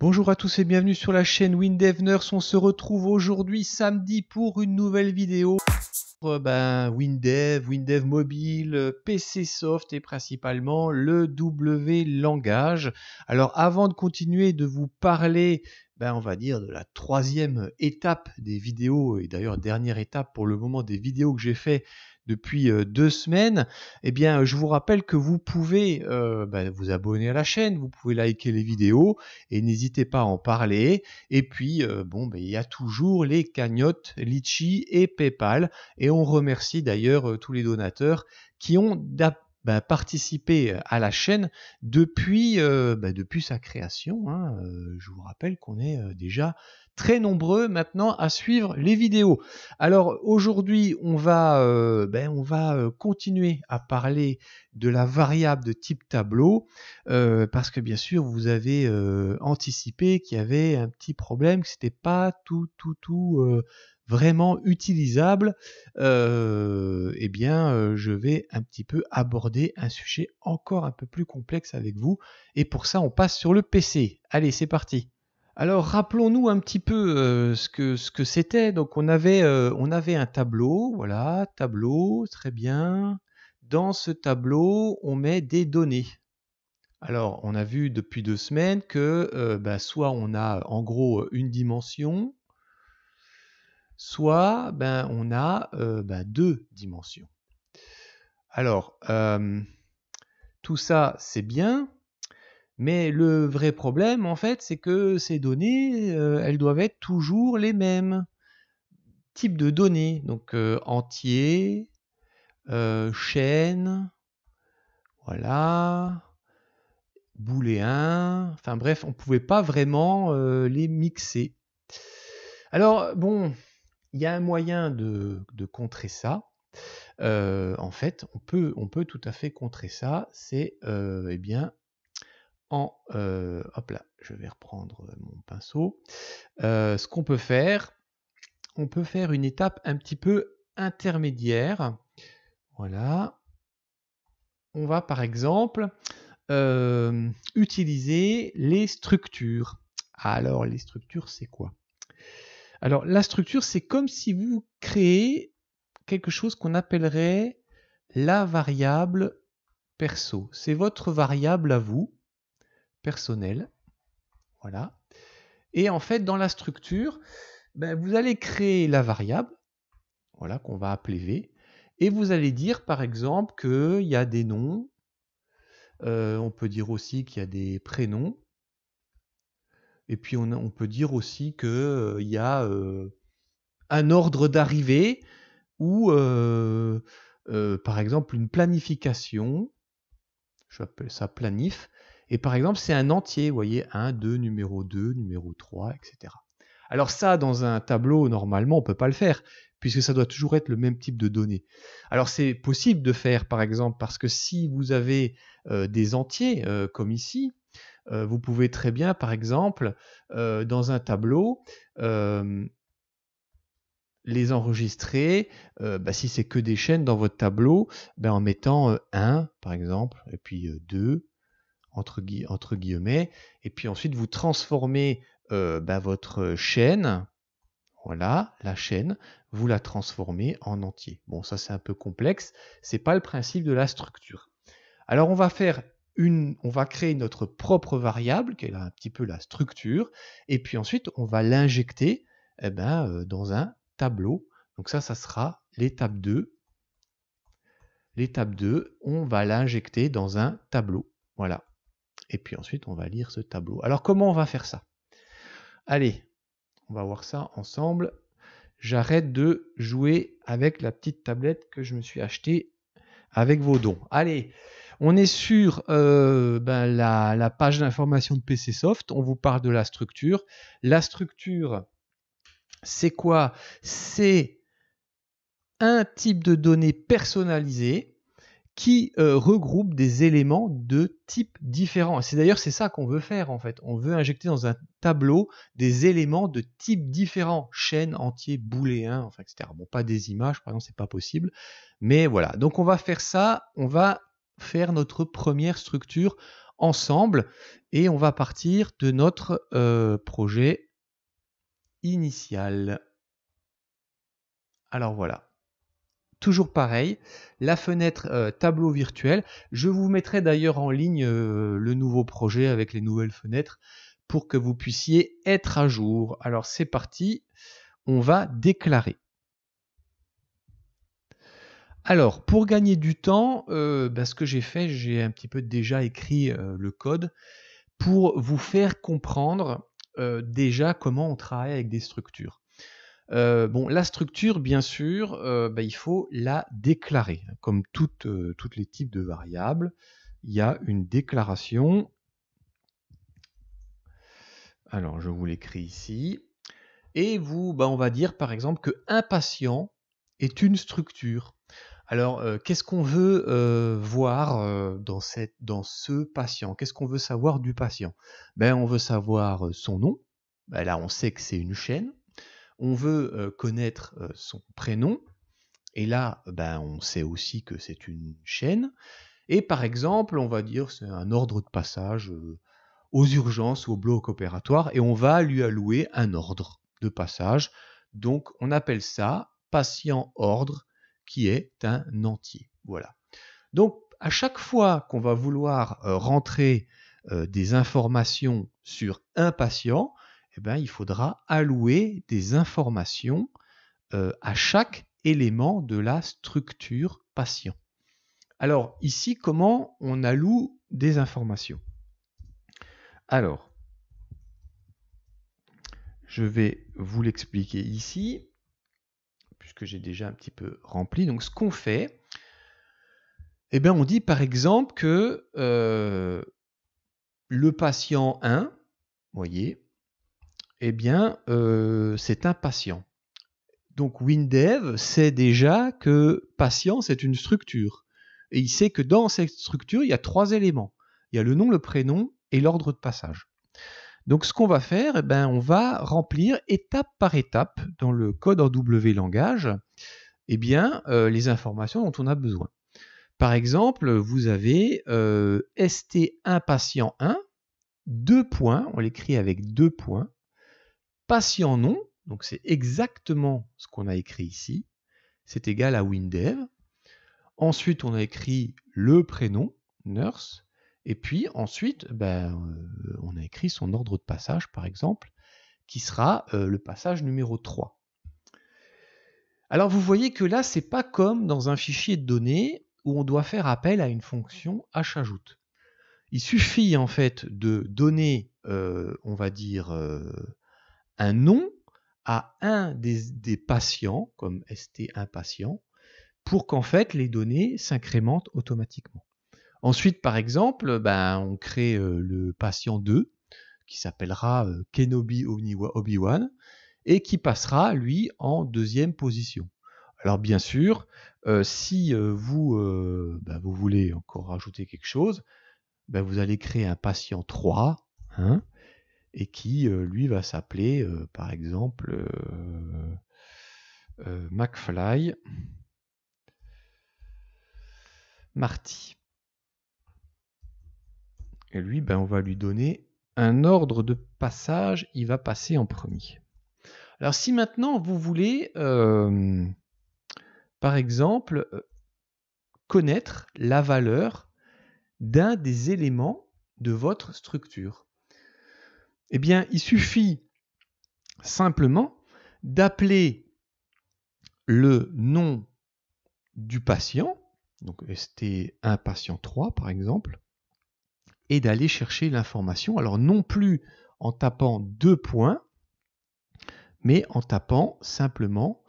Bonjour à tous et bienvenue sur la chaîne Windevners. On se retrouve aujourd'hui samedi pour une nouvelle vidéo. Ben, WinDev, WinDev Mobile, PC Soft et principalement le W langage. Alors avant de continuer de vous parler, ben, on va dire de la troisième étape des vidéos et d'ailleurs dernière étape pour le moment des vidéos que j'ai fait depuis deux semaines, eh bien, je vous rappelle que vous pouvez bah, vous abonner à la chaîne, vous pouvez liker les vidéos et n'hésitez pas à en parler. Et puis, bon, ben, il y a toujours les cagnottes Litchi et PayPal. Et on remercie d'ailleurs tous les donateurs qui ont bah, participé à la chaîne depuis, bah, depuis sa création. Hein. je vous rappelle qu'on est déjà très nombreux maintenant à suivre les vidéos. Alors aujourd'hui, on va, euh, ben, on va euh, continuer à parler de la variable de type tableau, euh, parce que bien sûr, vous avez anticipé qu'il y avait un petit problème, que ce n'était pas tout, tout, tout vraiment utilisable, eh bien, je vais un petit peu aborder un sujet encore un peu plus complexe avec vous. Et pour ça, on passe sur le PC. Allez, c'est parti. Alors rappelons-nous un petit peu euh, ce que c'était. Donc euh, on avait un tableau, voilà, tableau, très bien. Dans ce tableau, on met des données. Alors on a vu depuis deux semaines que euh, bah, soit on a en gros une dimension, soit ben, on a bah, deux dimensions. Alors tout ça c'est bien, mais le vrai problème, en fait, c'est que ces données, euh, elles doivent être toujours les mêmes. types de données, donc euh, entier, euh, chaîne, voilà, booléen, enfin bref, on ne pouvait pas vraiment les mixer. Alors, bon, il y a un moyen de, contrer ça. en fait, on peut, tout à fait contrer ça, c'est eh bien en... Euh, hop là, je vais reprendre euh, mon pinceau. Euh, ce qu'on peut faire, on peut faire une étape un petit peu intermédiaire. Voilà. On va par exemple utiliser les structures. Alors les structures, c'est quoi Alors la structure, c'est comme si vous créez quelque chose qu'on appellerait la variable perso. C'est votre variable à vous personnel. Voilà. Et en fait, dans la structure, ben, vous allez créer la variable, voilà, qu'on va appeler V, et vous allez dire par exemple qu'il y a des noms, euh, on peut dire aussi qu'il y a des prénoms, et puis on, peut dire aussi qu'il euh, y a euh, un ordre d'arrivée ou par exemple une planification, je vais appeler ça planif, et par exemple, c'est un entier, vous voyez, 1, 2, numéro 2, numéro 3, etc. Alors ça, dans un tableau, normalement, on ne peut pas le faire, puisque ça doit toujours être le même type de données. Alors c'est possible de faire, par exemple, parce que si vous avez euh, des entiers, euh, comme ici, euh, vous pouvez très bien, par exemple, dans un tableau, les enregistrer, bah, si c'est que des chaînes dans votre tableau, ben, en mettant 1 par exemple, et puis 2, entre, guillemets, et puis ensuite vous transformez euh, bah, votre chaîne, voilà, la chaîne, vous la transformez en entier. Bon, ça c'est un peu complexe, c'est pas le principe de la structure. Alors on va faire une, on va créer notre propre variable, qui a un petit peu la structure, et puis ensuite on va l'injecter eh ben, euh, dans un tableau. Donc ça, ça sera l'étape 2. L'étape 2, on va l'injecter dans un tableau. Voilà et puis ensuite on va lire ce tableau. Alors comment on va faire ça Allez, on va voir ça ensemble. J'arrête de jouer avec la petite tablette que je me suis achetée avec vos dons. Allez, on est sur euh, ben, la, la, page d'information de PC Soft. On vous parle de la structure. La structure, c'est quoi C'est un type de données personnalisées qui euh, regroupe des éléments de type différents. C'est d'ailleurs c'est ça qu'on veut faire en fait. On veut injecter dans un tableau des éléments de type différents, chaîne, entier, booléens, hein, enfin etc. Bon, pas des images, par exemple, c'est pas possible. Mais voilà. Donc on va faire ça. On va faire notre première structure ensemble et on va partir de notre euh, projet initial. Alors voilà toujours pareil, la fenêtre euh, tableau virtuel. Je vous mettrai d'ailleurs en ligne euh, le nouveau projet avec les nouvelles fenêtres pour que vous puissiez être à jour. Alors c'est parti, on va déclarer. Alors pour gagner du temps, euh, bah, ce que j'ai fait, j'ai un petit peu déjà écrit le code pour vous faire comprendre déjà comment on travaille avec des structures. Euh, la structure, bien sûr, euh, bah, il faut la déclarer. Comme toutes, euh, toutes les types de variables, il y a une déclaration. Alors, je vous l'écris ici. Et vous, bah, on va dire par exemple que patient est une structure. Alors, qu'est-ce qu'on veut voir dans, cette, dans ce patient Qu'est-ce qu'on veut savoir du patient ben, On veut savoir son nom. Ben, là, on sait que c'est une chaîne on veut euh, connaître euh, son prénom, et là, ben, on sait aussi que c'est une chaîne. Et par exemple, on va dire c'est un ordre de passage euh, aux urgences ou au bloc opératoire, et on va lui allouer un ordre de passage. Donc, on appelle ça patient ordre, qui est un entier. Voilà. Donc, à chaque fois qu'on va vouloir rentrer des informations sur un patient, eh ben, il faudra allouer des informations euh, à chaque élément de la structure patient. Alors ici, comment on alloue des informations Alors, je vais vous l'expliquer ici, puisque j'ai déjà un petit peu rempli. Donc ce qu'on fait, eh ben, on dit par exemple que euh, le patient 1, voyez, eh bien, euh, c'est un patient. Donc WinDev sait déjà que patient, c'est une structure. Et il sait que dans cette structure, il y a trois éléments. Il y a le nom, le prénom et l'ordre de passage. Donc ce qu'on va faire, eh ben, on va remplir étape par étape dans le code en W langage eh bien, euh, les informations dont on a besoin. Par exemple, vous avez euh, ST1 patient 1, deux points, on l'écrit avec deux points, patient nom, donc c'est exactement ce qu'on a écrit ici, c'est égal à WinDev. Ensuite, on a écrit le prénom, nurse, et puis ensuite, ben, euh, on a écrit son ordre de passage, par exemple, qui sera euh, le passage numéro 3. Alors vous voyez que là, c'est pas comme dans un fichier de données où on doit faire appel à une fonction h ajoute Il suffit en fait de donner, euh, on va dire, un nom à un des, patients, comme ST1 patient, pour qu'en fait les données s'incrémentent automatiquement. Ensuite, par exemple, ben, on crée euh, le patient 2, qui s'appellera euh, Kenobi Obi-Wan, et qui passera, lui, en deuxième position. Alors bien sûr, euh, si vous, ben, vous voulez encore rajouter quelque chose, ben, vous allez créer un patient 3, et qui, euh, lui, va s'appeler, euh, par exemple, euh, McFly Marty. Et lui, ben, on va lui donner un ordre de passage, il va passer en premier. Alors si maintenant vous voulez, par exemple, connaître la valeur d'un des éléments de votre structure, eh bien, il suffit simplement d'appeler le nom du patient, donc ST1 patient 3 par exemple, et d'aller chercher l'information. Alors non plus en tapant deux points, mais en tapant simplement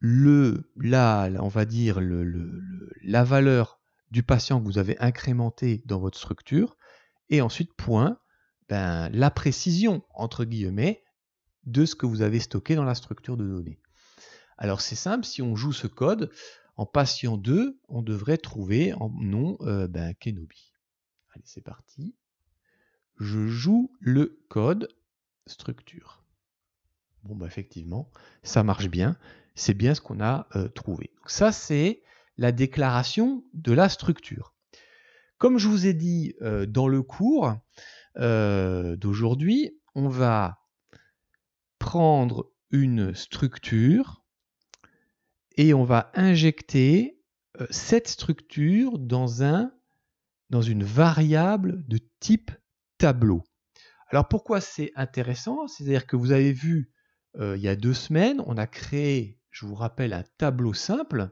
le, la, on va dire la valeur du patient que vous avez incrémenté dans votre structure et ensuite, point, ben, la précision, entre guillemets, de ce que vous avez stocké dans la structure de données. Alors c'est simple, si on joue ce code, en patient 2, on devrait trouver en nom euh, ben, Kenobi. Allez, c'est parti. Je joue le code structure. Bon, ben, effectivement, ça marche bien. C'est bien ce qu'on a euh, trouvé. Donc, ça, c'est la déclaration de la structure. Comme je vous ai dit euh, dans le cours euh, d'aujourd'hui, on va prendre une structure et on va injecter euh, cette structure dans, un, dans une variable de type tableau. Alors pourquoi c'est intéressant C'est-à-dire que vous avez vu il y a deux semaines, on a créé, je vous rappelle, un tableau simple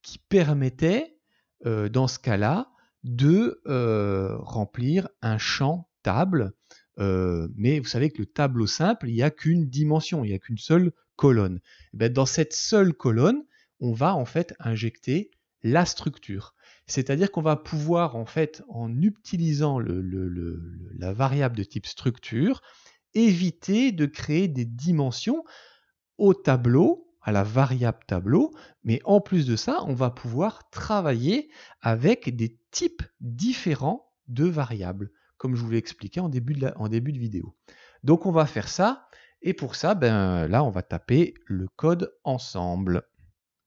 qui permettait, dans ce cas-là, de euh, remplir un champ table. Euh, mais vous savez que le tableau simple, il n'y a qu'une dimension, il n'y a qu'une seule colonne. Eh ben, dans cette seule colonne, on va en fait injecter la structure. C'est-à-dire qu'on va pouvoir en fait, en utilisant la variable de type structure, éviter de créer des dimensions au tableau à la variable tableau, mais en plus de ça, on va pouvoir travailler avec des types différents de variables, comme je vous l'ai expliqué en début, de en début de vidéo. Donc on va faire ça, et pour ça, ben, là, on va taper le code ensemble.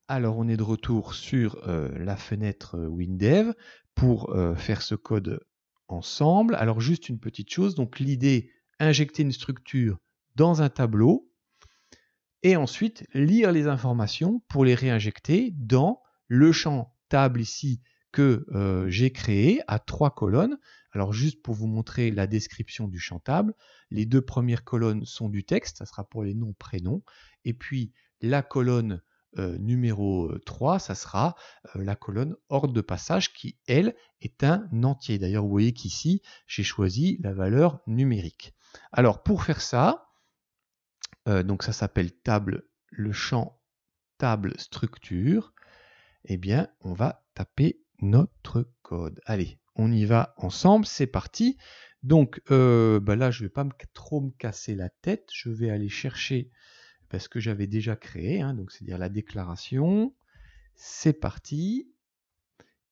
Alors on est de retour sur euh, la fenêtre euh, WinDev pour euh, faire ce code ensemble. Alors juste une petite chose, donc l'idée, injecter une structure dans un tableau, et ensuite lire les informations pour les réinjecter dans le champ table ici que euh, j'ai créé à trois colonnes. Alors juste pour vous montrer la description du champ table, les deux premières colonnes sont du texte, ça sera pour les noms, prénoms, et puis la colonne euh, numéro 3, euh, ça sera la colonne ordre de passage qui, elle, est un entier. D'ailleurs, vous voyez qu'ici, j'ai choisi la valeur numérique. Alors pour faire ça, euh, donc ça s'appelle table, le champ table structure. Eh bien, on va taper notre code. Allez, on y va ensemble, c'est parti. Donc euh, bah là, je ne vais pas trop me casser la tête. Je vais aller chercher parce que j'avais déjà créé, hein, donc c'est-à-dire la déclaration. C'est parti.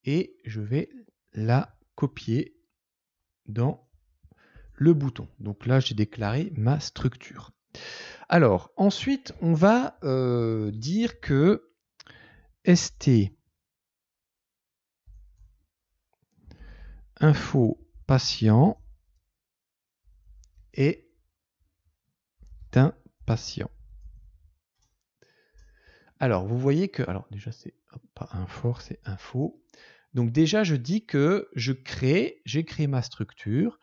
Et je vais la copier dans le bouton. Donc là, j'ai déclaré ma structure. Alors, ensuite, on va euh, dire que st info patient est un patient. Alors, vous voyez que, alors déjà, c'est pas un c'est info. Donc déjà, je dis que je crée, j'ai créé ma structure,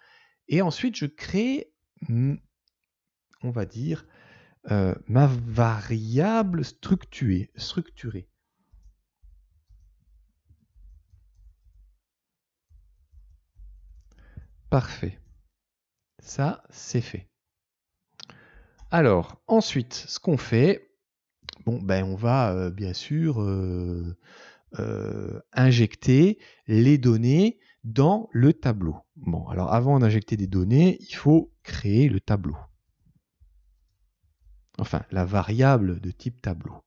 et ensuite je crée on va dire, euh, ma variable structurée. structurée. Parfait. Ça, c'est fait. Alors, ensuite, ce qu'on fait, bon, ben, on va euh, bien sûr euh, injecter les données dans le tableau. Bon, alors avant d'injecter des données, il faut créer le tableau enfin la variable de type tableau.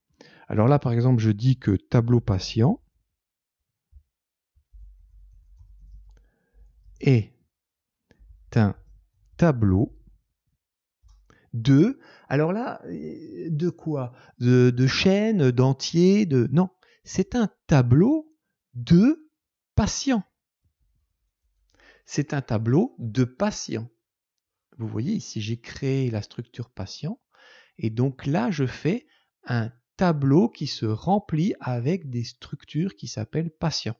Alors là, par exemple, je dis que tableau patient est un tableau de, alors là, de quoi De, de chaînes, d'entiers, de... Non, c'est un tableau de patients. C'est un tableau de patients. Vous voyez ici, j'ai créé la structure patient et donc là, je fais un tableau qui se remplit avec des structures qui s'appellent patients.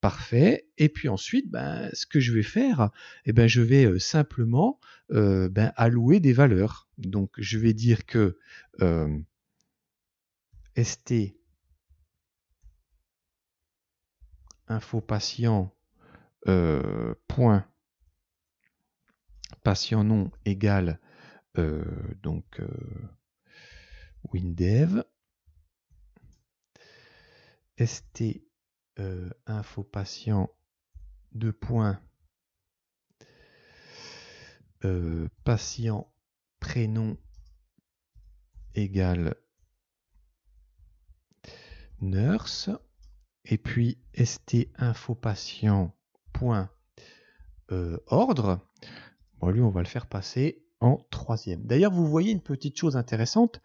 Parfait. Et puis ensuite, ben, ce que je vais faire, eh ben, je vais euh, simplement euh, ben, allouer des valeurs. Donc je vais dire que euh, st info point patient nom égale euh, donc euh, WinDev, ST euh, info patient points patient prénom égale nurse et puis point Euh, bon, lui, on va le faire passer en troisième. D'ailleurs, vous voyez une petite chose intéressante,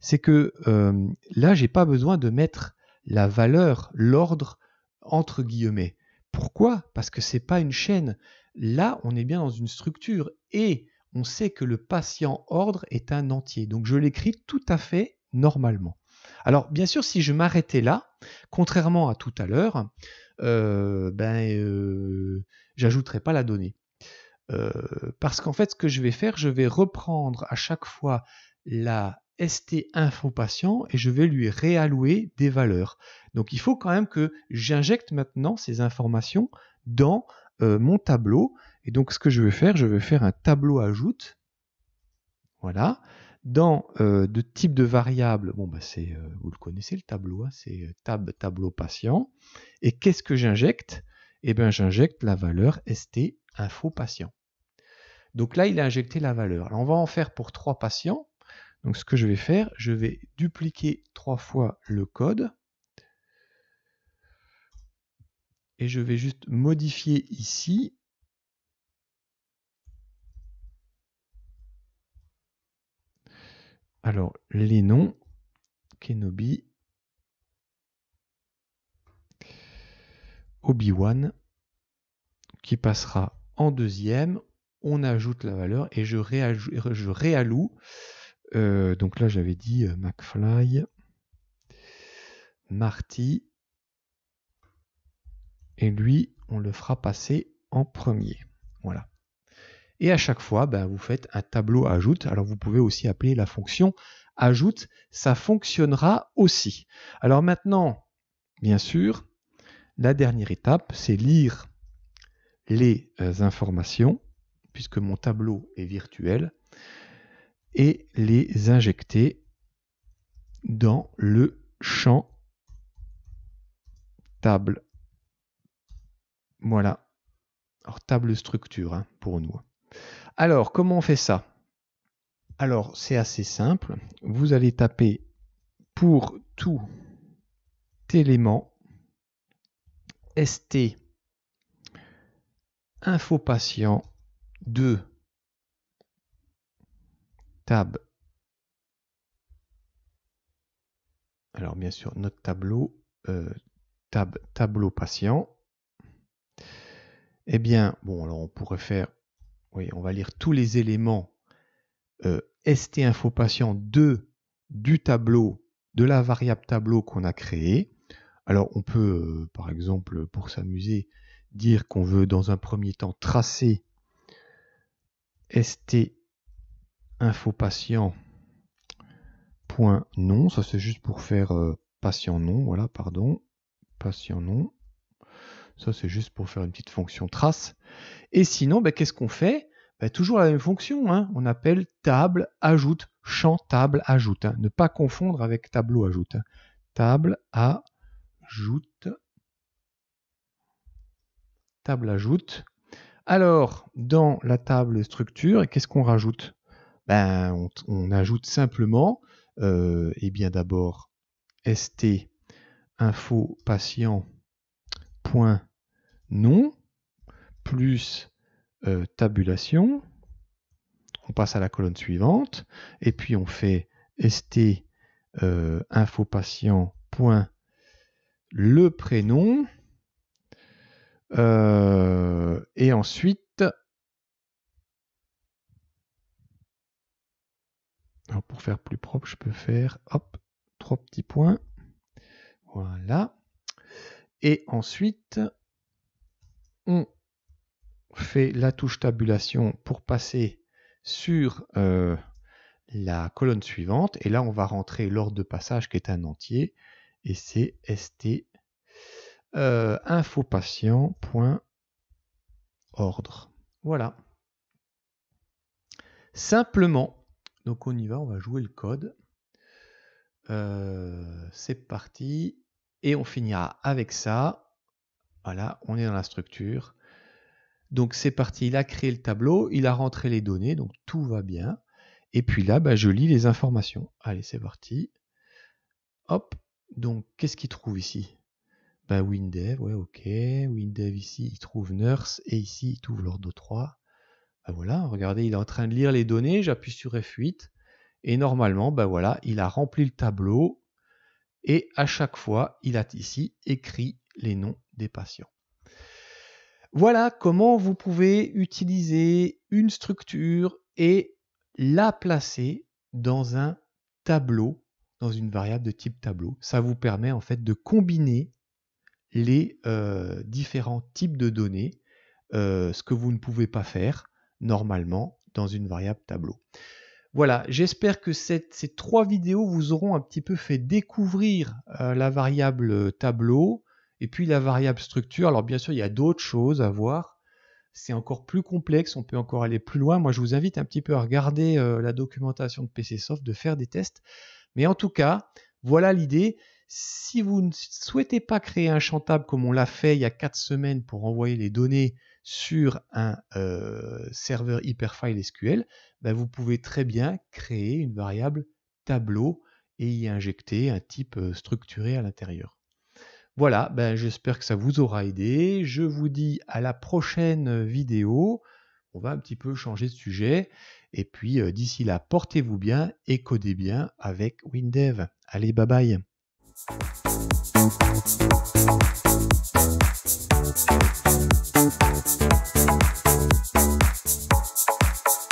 c'est que euh, là, j'ai pas besoin de mettre la valeur, l'ordre entre guillemets. Pourquoi Parce que c'est pas une chaîne. Là, on est bien dans une structure et on sait que le patient ordre est un entier. Donc je l'écris tout à fait normalement. Alors bien sûr, si je m'arrêtais là, contrairement à tout à l'heure, euh, ben euh, pas la donnée. Euh, parce qu'en fait, ce que je vais faire, je vais reprendre à chaque fois la ST patient et je vais lui réallouer des valeurs. Donc il faut quand même que j'injecte maintenant ces informations dans euh, mon tableau. Et donc ce que je vais faire, je vais faire un tableau ajoute. Voilà. Dans euh, de type de variable, bon bah, c'est, vous le connaissez le tableau, hein, c'est tab tableau patient. Et qu'est-ce que j'injecte Eh bien j'injecte la valeur ST patient. Donc là, il a injecté la valeur. on va en faire pour trois patients. Donc ce que je vais faire, je vais dupliquer trois fois le code. Et je vais juste modifier ici. Alors, les noms, Kenobi, Obi-Wan, qui passera en deuxième on ajoute la valeur et je, je réalloue. Euh, donc là, j'avais dit euh, McFly, Marty, et lui, on le fera passer en premier. Voilà. Et à chaque fois, ben, vous faites un tableau ajoute. Alors vous pouvez aussi appeler la fonction ajoute. Ça fonctionnera aussi. Alors maintenant, bien sûr, la dernière étape, c'est lire les euh, informations puisque mon tableau est virtuel, et les injecter dans le champ table. Voilà. Alors, table structure hein, pour nous. Alors, comment on fait ça Alors, c'est assez simple. Vous allez taper pour tout élément st info patient de tab. Alors bien sûr, notre tableau, euh, tab, tableau patient. Eh bien, bon, alors on pourrait faire, oui, on va lire tous les éléments euh, ST info patient 2 du tableau, de la variable tableau qu'on a créé Alors on peut, euh, par exemple, pour s'amuser, dire qu'on veut dans un premier temps tracer st ça c'est juste pour faire euh, patient nom, voilà, pardon, patient nom. Ça c'est juste pour faire une petite fonction trace. Et sinon, ben, qu'est-ce qu'on fait ben, Toujours la même fonction, hein. on appelle table ajoute, champ table ajoute. Hein. ne pas confondre avec tableau ajoute. Hein. table ajoute, table ajoute, alors, dans la table structure, qu'est-ce qu'on rajoute ben, on, ajoute simplement, euh, eh bien d'abord, st info plus euh, tabulation. On passe à la colonne suivante et puis on fait st euh, info le prénom. Et ensuite, alors pour faire plus propre, je peux faire hop, trois petits points. Voilà. Et ensuite, on fait la touche tabulation pour passer sur euh, la colonne suivante. Et là, on va rentrer l'ordre de passage qui est un entier. Et c'est st euh, ordre. Voilà. Simplement, donc on y va, on va jouer le code. Euh, c'est parti. Et on finira avec ça. Voilà, on est dans la structure. Donc c'est parti, il a créé le tableau, il a rentré les données, donc tout va bien. Et puis là, bah, je lis les informations. Allez, c'est parti. Hop, donc qu'est-ce qu'il trouve ici bah, Windev, ouais, ok. Windev ici, il trouve Nurse et ici, il trouve l'ordre 3. Bah, voilà, regardez, il est en train de lire les données, j'appuie sur F8 et normalement, bah voilà, il a rempli le tableau et à chaque fois, il a ici écrit les noms des patients. Voilà comment vous pouvez utiliser une structure et la placer dans un tableau, dans une variable de type tableau. Ça vous permet en fait de combiner les euh, différents types de données, euh, ce que vous ne pouvez pas faire normalement dans une variable tableau. Voilà, j'espère que ces trois vidéos vous auront un petit peu fait découvrir euh, la variable tableau et puis la variable structure. Alors bien sûr, il y a d'autres choses à voir. C'est encore plus complexe, on peut encore aller plus loin. Moi, je vous invite un petit peu à regarder la documentation de PCSoft, de faire des tests. Mais en tout cas, voilà l'idée. Si vous ne souhaitez pas créer un chantable comme on l'a fait il y a 4 semaines pour envoyer les données sur un euh, serveur Hyperfile SQL, bah, vous pouvez très bien créer une variable tableau et y injecter un type euh, structuré à l'intérieur. Voilà, bah, j'espère que ça vous aura aidé. Je vous dis à la prochaine vidéo. On va un petit peu changer de sujet. Et puis euh, d'ici là, portez-vous bien et codez bien avec WinDev. Allez, bye bye Thank you.